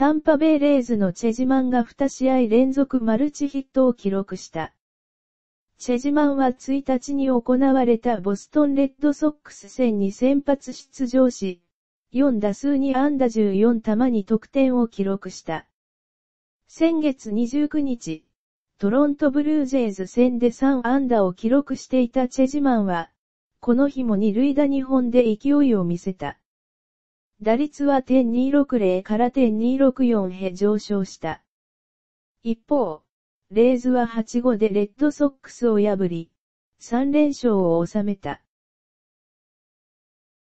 タンパベイレイズのチェジマンが2試合連続マルチヒットを記録した。チェジマンは1日に行われたボストンレッドソックス戦に先発出場し、4打数に安打14球に得点を記録した。先月29日、トロントブルージェイズ戦で3安打を記録していたチェジマンは、この日も2塁打2本で勢いを見せた。打率は点260から点264へ上昇した。一方、レイズは8-5でレッドソックスを破り、3連勝を収めた。